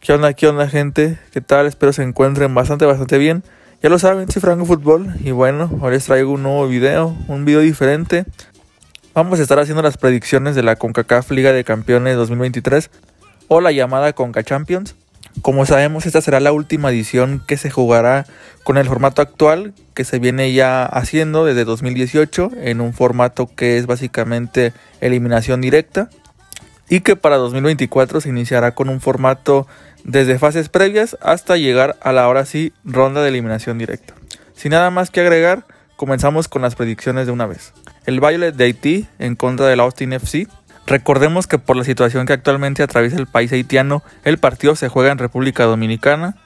¿Qué onda, qué onda, gente? ¿Qué tal? Espero se encuentren bastante, bastante bien. Ya lo saben, soy Franco Fútbol y bueno, hoy les traigo un nuevo video, un video diferente. Vamos a estar haciendo las predicciones de la CONCACAF Liga de Campeones 2023 o la llamada CONCA Champions. Como sabemos, esta será la última edición que se jugará con el formato actual que se viene ya haciendo desde 2018 en un formato que es básicamente eliminación directa y que para 2024 se iniciará con un formato desde fases previas hasta llegar a la ahora sí ronda de eliminación directa. Sin nada más que agregar, comenzamos con las predicciones de una vez. El Violet de Haití en contra del Austin FC Recordemos que por la situación que actualmente atraviesa el país haitiano, el partido se juega en República Dominicana.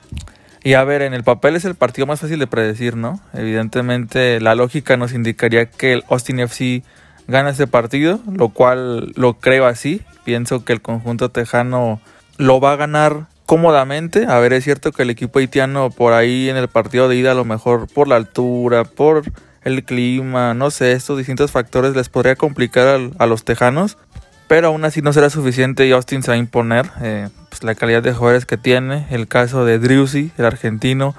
Y a ver, en el papel es el partido más fácil de predecir, ¿no? Evidentemente la lógica nos indicaría que el Austin FC gana ese partido, lo cual lo creo así. Pienso que el conjunto tejano lo va a ganar cómodamente. A ver, es cierto que el equipo haitiano por ahí en el partido de ida a lo mejor por la altura, por el clima, no sé, estos distintos factores les podría complicar a los tejanos. Pero aún así no será suficiente y Austin se va a imponer eh, pues, la calidad de jugadores que tiene. El caso de Driussi, el argentino.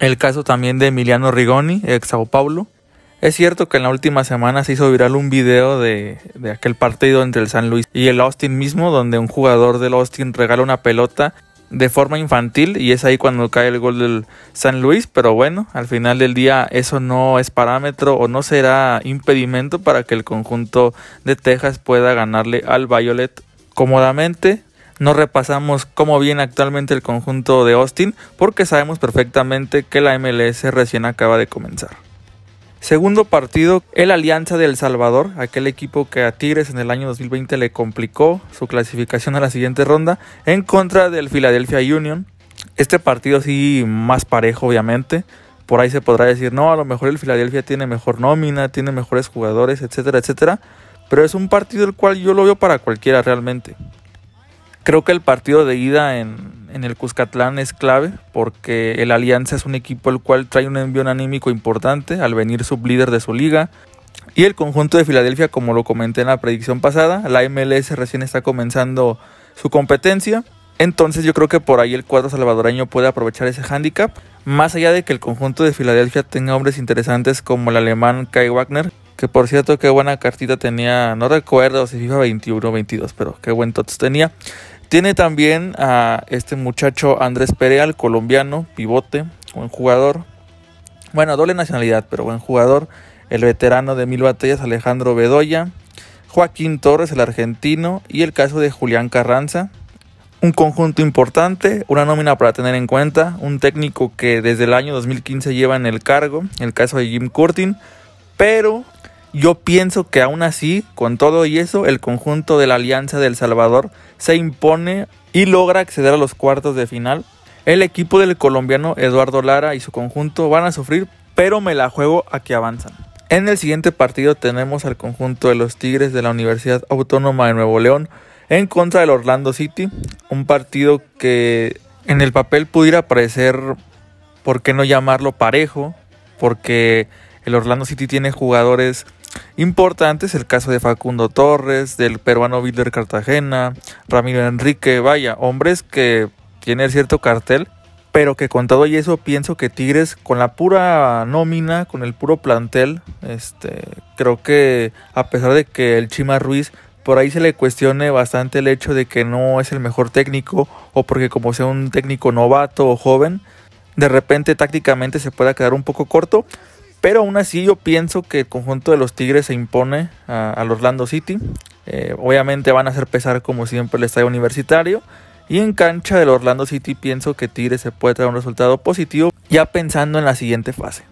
El caso también de Emiliano Rigoni, ex Sao Paulo. Es cierto que en la última semana se hizo viral un video de, de, aquel partido entre el San Luis y el Austin mismo, donde un jugador del Austin regala una pelota de forma infantil y es ahí cuando cae el gol del San Luis, pero bueno, al final del día eso no es parámetro o no será impedimento para que el conjunto de Texas pueda ganarle al Violet cómodamente. No repasamos cómo viene actualmente el conjunto de Austin porque sabemos perfectamente que la MLS recién acaba de comenzar. Segundo partido, el Alianza de El Salvador, aquel equipo que a Tigres en el año 2020 le complicó su clasificación a la siguiente ronda en contra del Philadelphia Union. Este partido sí más parejo obviamente. Por ahí se podrá decir, no, a lo mejor el Philadelphia tiene mejor nómina, tiene mejores jugadores, etcétera, etcétera. Pero es un partido el cual yo lo veo para cualquiera realmente. Creo que el partido de ida en, en el Cuscatlán es clave porque el Alianza es un equipo el cual trae un envío anímico importante al venir sublíder de su liga. Y el conjunto de Filadelfia, como lo comenté en la predicción pasada, la MLS recién está comenzando su competencia. Entonces yo creo que por ahí el cuadro salvadoreño puede aprovechar ese hándicap. Más allá de que el conjunto de Filadelfia tenga hombres interesantes como el alemán Kai Wagner, que por cierto qué buena cartita tenía, no recuerdo si FIFA 21 o 22, pero qué buen tots tenía. Tiene también a este muchacho Andrés Pereal, colombiano, pivote, buen jugador. Bueno, doble nacionalidad, pero buen jugador. El veterano de mil batallas, Alejandro Bedoya. Joaquín Torres, el argentino. Y el caso de Julián Carranza. Un conjunto importante, una nómina para tener en cuenta. Un técnico que desde el año 2015 lleva en el cargo. El caso de Jim Curtin. Pero yo pienso que aún así, con todo y eso, el conjunto de la Alianza del Salvador se impone y logra acceder a los cuartos de final. El equipo del colombiano Eduardo Lara y su conjunto van a sufrir, pero me la juego a que avanzan. En el siguiente partido tenemos al conjunto de los Tigres de la Universidad Autónoma de Nuevo León en contra del Orlando City, un partido que en el papel pudiera parecer, ¿por qué no llamarlo parejo? Porque el Orlando City tiene jugadores Importante es el caso de Facundo Torres, del peruano Bilder Cartagena, Ramiro Enrique, vaya, hombres que tienen cierto cartel, pero que contado y eso pienso que Tigres con la pura nómina, con el puro plantel, este, creo que a pesar de que el Chima Ruiz por ahí se le cuestione bastante el hecho de que no es el mejor técnico o porque como sea un técnico novato o joven, de repente tácticamente se pueda quedar un poco corto, pero aún así yo pienso que el conjunto de los Tigres se impone al Orlando City. Eh, obviamente van a hacer pesar como siempre el estadio universitario. Y en cancha del Orlando City pienso que Tigres se puede traer un resultado positivo ya pensando en la siguiente fase.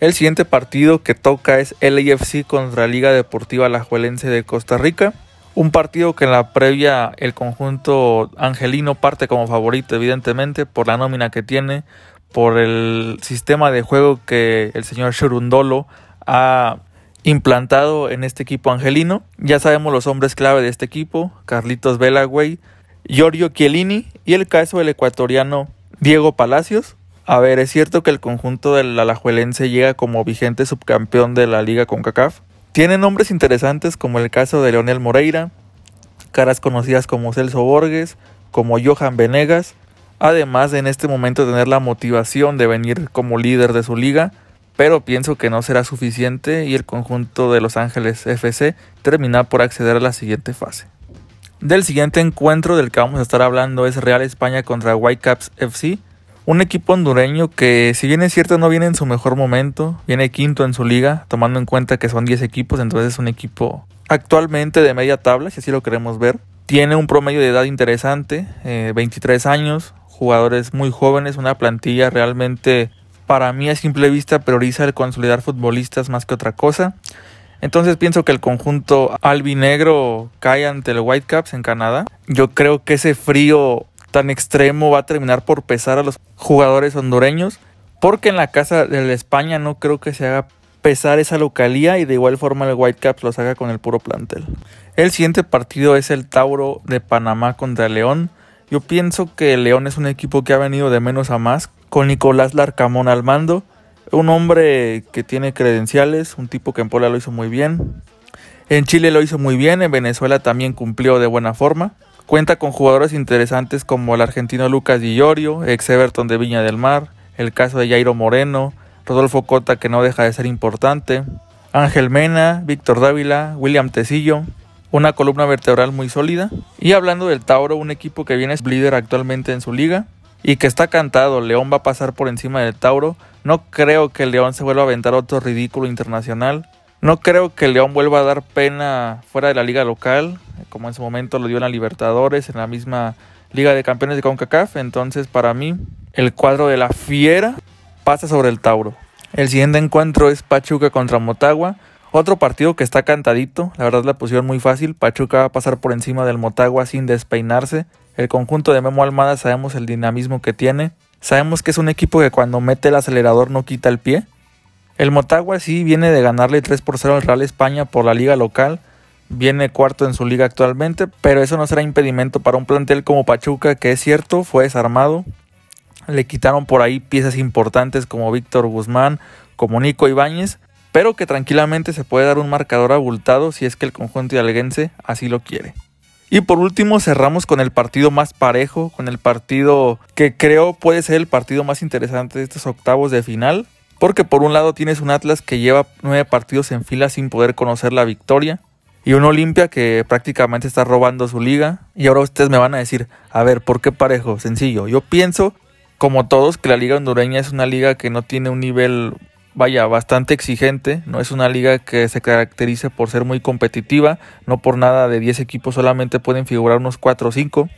El siguiente partido que toca es LAFC contra Liga Deportiva Alajuelense de Costa Rica. Un partido que en la previa el conjunto angelino parte como favorito evidentemente por la nómina que tiene, por el sistema de juego que el señor Shurundolo ha implantado en este equipo angelino. Ya sabemos los hombres clave de este equipo, Carlitos Belagüey, Giorgio Chiellini y el caso del ecuatoriano Diego Palacios. A ver, es cierto que el conjunto del Alajuelense llega como vigente subcampeón de la liga con CACAF. Tiene nombres interesantes como el caso de Leonel Moreira, caras conocidas como Celso Borges, como Johan Venegas, Además de en este momento tener la motivación de venir como líder de su liga, pero pienso que no será suficiente y el conjunto de Los Ángeles FC termina por acceder a la siguiente fase. Del siguiente encuentro del que vamos a estar hablando es Real España contra Whitecaps FC, un equipo hondureño que si bien es cierto no viene en su mejor momento, viene quinto en su liga, tomando en cuenta que son 10 equipos, entonces es un equipo actualmente de media tabla, si así lo queremos ver. Tiene un promedio de edad interesante, 23 eh, años, jugadores muy jóvenes, una plantilla realmente para mí a simple vista prioriza el consolidar futbolistas más que otra cosa. Entonces pienso que el conjunto albinegro cae ante el Whitecaps en Canadá. Yo creo que ese frío tan extremo va a terminar por pesar a los jugadores hondureños, porque en la casa de España no creo que se haga pesar esa localía y de igual forma el Whitecaps lo haga con el puro plantel. El siguiente partido es el Tauro de Panamá contra León. Yo pienso que León es un equipo que ha venido de menos a más, con Nicolás Larcamón al mando, un hombre que tiene credenciales, un tipo que en Puebla lo hizo muy bien, en Chile lo hizo muy bien, en Venezuela también cumplió de buena forma. Cuenta con jugadores interesantes como el argentino Lucas Dillorio, ex Everton de Viña del Mar, el caso de Jairo Moreno, Rodolfo Cota que no deja de ser importante, Ángel Mena, Víctor Dávila, William Tecillo, una columna vertebral muy sólida. Y hablando del Tauro, un equipo que viene es líder actualmente en su liga y que está cantado, León va a pasar por encima del Tauro. No creo que el León se vuelva a aventar otro ridículo internacional. No creo que León vuelva a dar pena fuera de la liga local, como en su momento lo dio en la Libertadores, en la misma Liga de Campeones de CONCACAF. Entonces, para mí, el cuadro de la Fiera pasa sobre el Tauro. El siguiente encuentro es Pachuca contra Motagua. Otro partido que está cantadito, la verdad la pusieron muy fácil. Pachuca va a pasar por encima del Motagua sin despeinarse. El conjunto de Memo Almada sabemos el dinamismo que tiene. Sabemos que es un equipo que cuando mete el acelerador no quita el pie. El Motagua sí viene de ganarle 3 por 0 al Real España por la liga local. Viene cuarto en su liga actualmente, pero eso no será impedimento para un plantel como Pachuca, que es cierto, fue desarmado. Le quitaron por ahí piezas importantes como Víctor Guzmán, como Nico Ibáñez, pero que tranquilamente se puede dar un marcador abultado si es que el conjunto hidalguense así lo quiere. Y por último cerramos con el partido más parejo, con el partido que creo puede ser el partido más interesante de estos octavos de final, porque por un lado tienes un Atlas que lleva nueve partidos en fila sin poder conocer la victoria, y un Olimpia que prácticamente está robando su liga. Y ahora ustedes me van a decir, a ver, ¿por qué parejo? Sencillo, yo pienso, como todos, que la liga hondureña es una liga que no tiene un nivel vaya, bastante exigente. No es una liga que se caracteriza por ser muy competitiva. No por nada de 10 equipos solamente pueden figurar unos 4 o 5.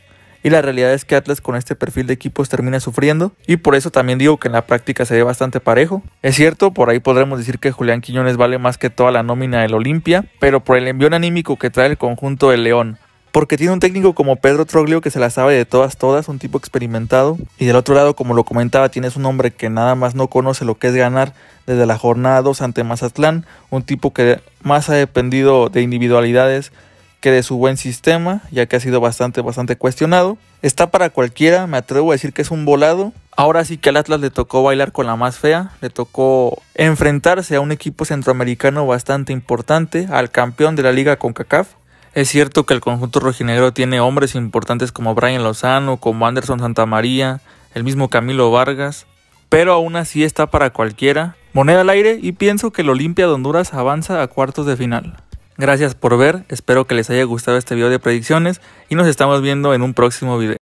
Y la realidad es que Atlas con este perfil de equipos termina sufriendo. Y por eso también digo que en la práctica se ve bastante parejo. Es cierto, por ahí podremos decir que Julián Quiñones vale más que toda la nómina del Olimpia. Pero por el envión anímico que trae el conjunto del León porque tiene un técnico como Pedro Troglio que se la sabe de todas, todas, un tipo experimentado. Y del otro lado, como lo comentaba, tienes un hombre que nada más no conoce lo que es ganar desde la jornada 2 ante Mazatlán, un tipo que más ha dependido de individualidades que de su buen sistema, ya que ha sido bastante, bastante cuestionado. Está para cualquiera, me atrevo a decir que es un volado. Ahora sí que al Atlas le tocó bailar con la más fea, le tocó enfrentarse a un equipo centroamericano bastante importante, al campeón de la liga CONCACAF, es cierto que el conjunto rojinegro tiene hombres importantes como Brian Lozano, como Anderson Santamaría, el mismo Camilo Vargas, pero aún así está para cualquiera. Moneda al aire y pienso que el Olimpia de Honduras avanza a cuartos de final. Gracias por ver, espero que les haya gustado este video de predicciones y nos estamos viendo en un próximo video.